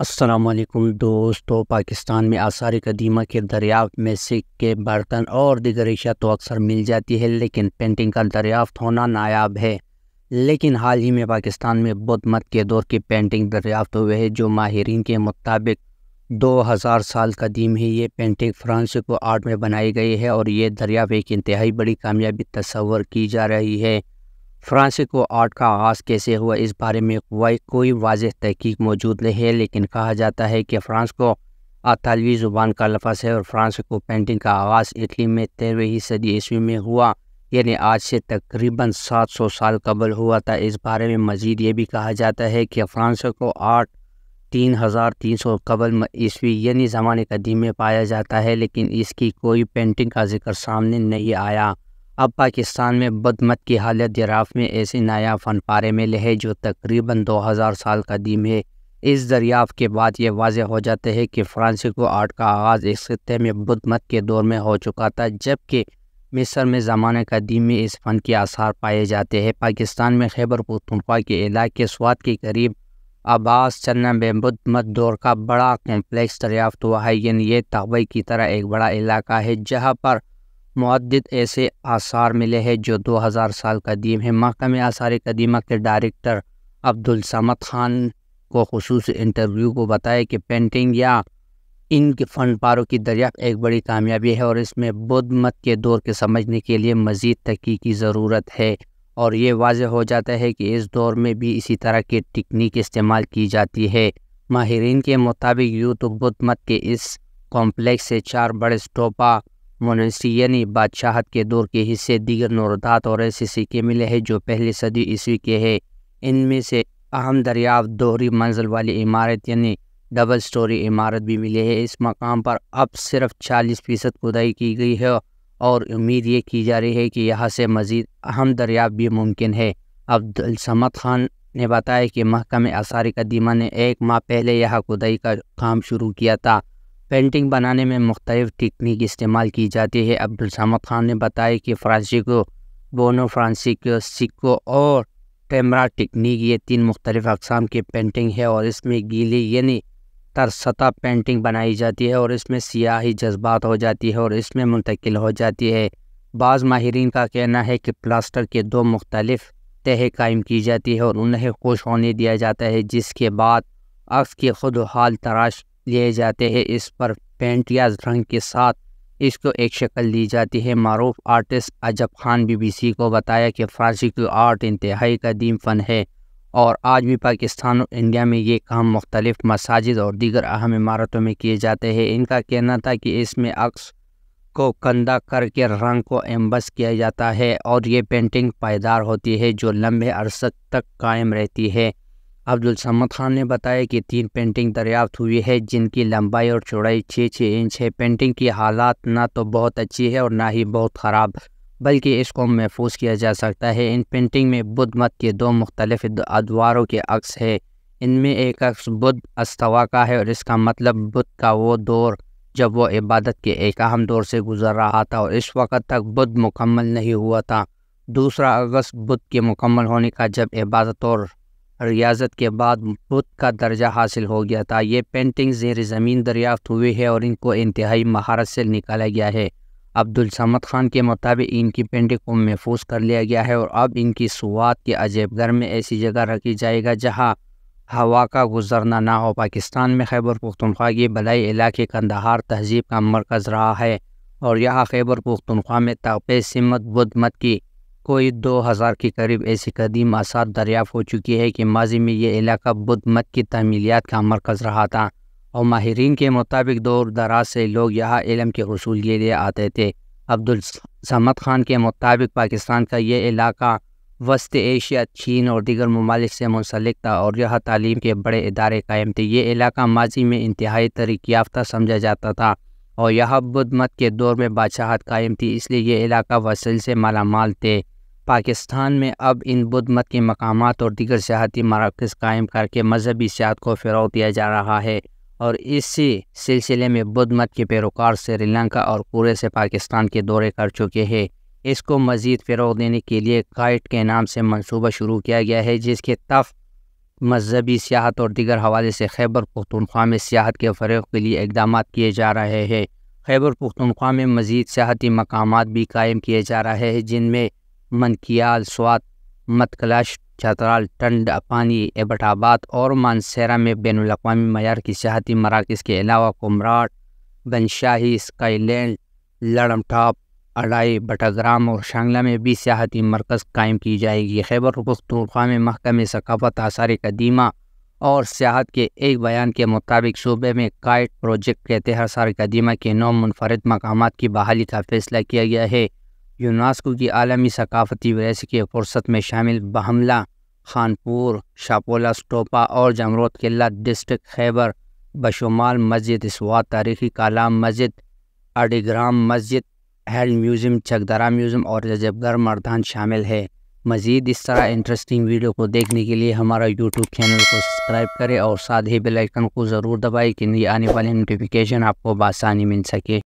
असलकुम दोस्तों पाकिस्तान में आसार कदीमा के दरियाफ्त में सिक के बर्तन और दिगर अशिया तो अक्सर मिल जाती है लेकिन पेंटिंग का दरियाफ्त होना नायाब है लेकिन हाल ही में पाकिस्तान में बुद्ध मत के दौर की पेंटिंग दरियाफ्त हुए है जो माहरीन के मुताबिक 2000 साल कदीम है ये पेंटिंग फ्रांस को आर्ट में बनाई गई है और ये दरियाफ़ एक इंतहाई बड़ी कामयाबी तस्वर की जा रही है को आर्ट का आगाज़ कैसे हुआ इस बारे में कोई वाज तहकीक मौजूद नहीं है लेकिन कहा जाता है कि फ्रांस को अतालवी ज़ुबान का लफज है और फ्रांस को पेंटिंग का आगाज़ इटली में तेरहवीं सदी ईस्वी में हुआ यानी आज से तकरीबन 700 साल कबल हुआ था इस बारे में मज़ीद ये भी कहा जाता है कि फ्रांस को आर्ट तीन हज़ार तीन सौ कबल ईस्वी यानी ज़माने कदीम में पाया जाता है लेकिन इसकी कोई पेंटिंग का जिक्र सामने नहीं आया अब पाकिस्तान में बदमत की हालत जराफ में ऐसे नायाब फन पारे मिले हैं जो तकरीबन 2000 साल कदीम है इस दरियाफ़ के बाद ये वाज हो जाता है कि फ्रांसिको आर्ट का आगाज़ इस खत्े में मत के दौर में हो चुका था जबकि मिस्र में ज़माने कदीम में इस फ़न के आसार पाए जाते हैं पाकिस्तान में खैबर पुतुपा के इलाके स्वाद के करीब आबास चन्ना में बुद्धमत दौर का बड़ा कॉम्प्लेक्स दरियाफ्त तो हुआ है यानी ये तबई की तरह एक बड़ा इलाका है जहाँ पर मदद ऐसे आसार मिले हैं जो 2000 साल कदीम है महकम आसार कदीमा के डायरेक्टर अब्दुल समद खान को खसूस इंटरव्यू को बताया कि पेंटिंग या इनके फन पारों की दरिया एक बड़ी कामयाबी है और इसमें बुद्ध मत के दौर के समझने के लिए मज़ीद तहकी की ज़रूरत है और ये वाज हो जाता है कि इस दौर में भी इसी तरह की टिकनिक इस्तेमाल की जाती है माहरीन के मुताबिक यूँ तो बुद्ध मत के इस कॉम्प्लेक्स से चार बड़े स्टोपा मोनेस्टियन बादशाहत के दौर के हिस्से दीगर नौरदात और ऐसे सिक्के मिले हैं जो पहली सदी ईस्वी के हैं इनमें से अहम दरियाफ दोहरी मंजिल वाली इमारत यानी डबल स्टोरी इमारत भी मिली है इस मकाम पर अब सिर्फ 40 फीसद खुदाई की गई है और उम्मीद ये की जा रही है कि यहाँ से मज़ीद अहम दरियाफ भी मुमकिन है अब्दुल समद खान ने बताया कि महकमे आसार कदीमा ने एक माह पहले यहाँ खुदाई का काम शुरू किया था पेंटिंग बनाने में मुख्तलिफ़ टेक्निक इस्तेमाल की जाती है अब्दुलसमद खान ने बताया कि फ्रांसिको बोनो फ्रांसिको सिक्को और टेमरा टेक्निक ये तीन मुख्तलिफ़ अकसाम की पेंटिंग है और इसमें गीली यानी तरसता पेंटिंग बनाई जाती है और इसमें सियाही जज्बात हो जाती है और इसमें मुंतकिल हो जाती है बाज़ माहरीन का कहना है कि प्लास्टर के दो मुख्तलिफ़ तह कायम की जाती है और उन्हें खुश होने दिया जाता है जिसके बाद अक्स की खुद हाल तराश लिए जाते हैं इस पर पेंट या रंग के साथ इसको एक शक्ल दी जाती है मरूफ आर्टिस्ट अजब खान बीबीसी को बताया कि फ्रांसी की आर्ट इंतहाई कदीम फ़न है और आज भी पाकिस्तान और इंडिया में ये काम मुख्तलिफ मसाजिद और दीगर अहम इमारतों में किए जाते हैं इनका कहना था कि इसमें अक्स को कंधा करके रंग को एम्बस किया जाता है और ये पेंटिंग पायदार होती है जो लंबे अरसद तक कायम रहती है अब्दुल समद खान ने बताया कि तीन पेंटिंग दरियाफ्त हुई है जिनकी लंबाई और चौड़ाई छः छः इंच है पेंटिंग की हालात ना तो बहुत अच्छी है और ना ही बहुत ख़राब बल्कि इसको महफूज किया जा सकता है इन पेंटिंग में बुद्ध मत के दो मुख्तलिफ अदवारों के अक्स है इनमें एक अक्स बुद्ध अस्तवा का है और इसका मतलब बुद्ध का वो दौर जब वो इबादत के एक अहम दौर से गुजर रहा था और इस वक्त तक बुद्ध मुकम्मल नहीं हुआ था दूसरा अगस्त बुद्ध के मुकम्मल होने का जब इबादत और रियाजत के बाद बुद्ध का दर्जा हासिल हो गया था ये पेंटिंग जेर ज़मीन दरियाफ्त हुई है और इनको इंतहाई महारत से निकाला गया है अब्दुल समद खान के मुताबिक इनकी पेंटिंग को महफूज कर लिया गया है और अब इनकी सुवात के अजैब घर में ऐसी जगह रखी जाएगा जहाँ हवा का गुजरना ना हो पाकिस्तान में खैबर पुख्तनख्वा ये भलाई इलाके कंदहार तहजीब का मरकज़ रहा है और यहाँ खैबर पुख्तनख्वा में तोपे सिमत बुद्ध मत की कोई दो हज़ार के करीब ऐसी कदीम आसार दरियाफ़ हो चुकी है कि माजी में ये इलाका बुद्ध मत की तमीलियात का मरकज़ रहा था और माहरीन के मुताबिक दूर दराज से लोग यहाँ इलम के हसूल के लिए आते थे अब्दुल समद खान के मुताबिक पाकिस्तान का ये इलाका वस्त एशिया चीन और दीगर ममालिक से मुंसलिक था और यह तालीम के बड़े इदारे कायम थे ये इलाका माजी में इंतहाई तरीक़ याफ्ता समझा जाता था और यह बुद्ध मत के दौर में बादशाहत कायम थी इसलिए यह इलाका वसल से मालामाल थे पाकिस्तान में अब इन बुद्ध मत के मकाम और दीगर सियाती मराकज़ कायम करके मजहबी सियात को फ़रोग दिया जा रहा है और इसी सिलसिले में बुद्ध मत के पैरोकार श्रीलंका और पूरे से पाकिस्तान के दौरे कर चुके हैं इसको मज़ीद फ़रोग देने के लिए काइट के नाम से मनसूबा शुरू किया गया है जिसके तफ मजहबी सियाहत और दीगर हवाले से खैबर पुख्तनख्वा में सियाहत के फ़रोग के लिए इकदाम किए जा रहे हैं खैबर पुख्तनख्वा में मज़ीद सियाहती मकाम भी कायम किए जा रहे हैं जिनमें मनकियाल स्वात मतकलश छतराल टंड अपानी एबटाबाद और मानसेरा में बैन अवी मैार की सियाती मराकज़ के अलावा कुमराट बनशाही स्काईलैंड टॉप अड़ाई बटाग्राम और शांगला में भी सियाती मरकज़ कायम की जाएगी खैबर पख्तूनख्वा में महकमे सकाफत आसार कदीमा और सियाहत के एक बयान के मुताबिक सूबे में काइट प्रोजेक्ट के तहत सार कदीमा के नौ मुनफरद मकाम की बहाली का फैसला किया गया है यूनास्को की आलमी सकाफती वरस की फुर्सत में शामिल बहमला खानपुर शापोला स्टोपा और जमरोत किला डिस्ट्रिक्ट खैबर बशुमाल मस्जिद इसवात तारीखी कलाम मस्जिद अडिग्राम मस्जिद हेल म्यूज़ियम चकदरा म्यूज़ियम और रजबगर मर्दान शामिल है मज़ीद इस तरह इंटरेस्टिंग वीडियो को देखने के लिए हमारा यूट्यूब चैनल को सब्सक्राइब करें और साथ ही बेलाइकन को ज़रूर दबाएँ कि नहीं आने वाली नोटिफिकेशन आपको बासानी मिल सके